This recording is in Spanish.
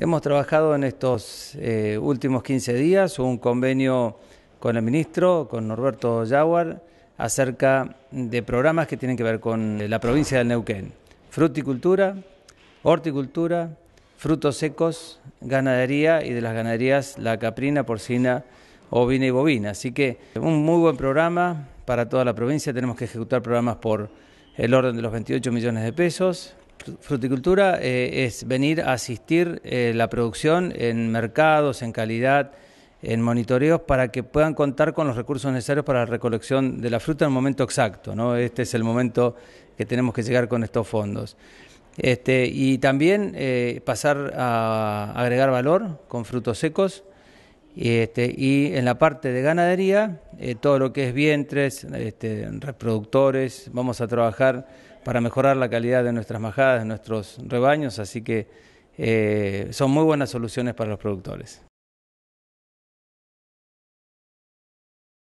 Hemos trabajado en estos eh, últimos 15 días un convenio con el ministro, con Norberto Jaguar, acerca de programas que tienen que ver con eh, la provincia del Neuquén. Fruticultura, horticultura, frutos secos, ganadería y de las ganaderías la caprina, porcina, ovina y bovina. Así que un muy buen programa para toda la provincia. Tenemos que ejecutar programas por el orden de los 28 millones de pesos. Fruticultura eh, es venir a asistir eh, la producción en mercados, en calidad, en monitoreos para que puedan contar con los recursos necesarios para la recolección de la fruta en el momento exacto. ¿no? Este es el momento que tenemos que llegar con estos fondos. Este, y también eh, pasar a agregar valor con frutos secos, este, y en la parte de ganadería, eh, todo lo que es vientres, este, reproductores, vamos a trabajar para mejorar la calidad de nuestras majadas, de nuestros rebaños, así que eh, son muy buenas soluciones para los productores.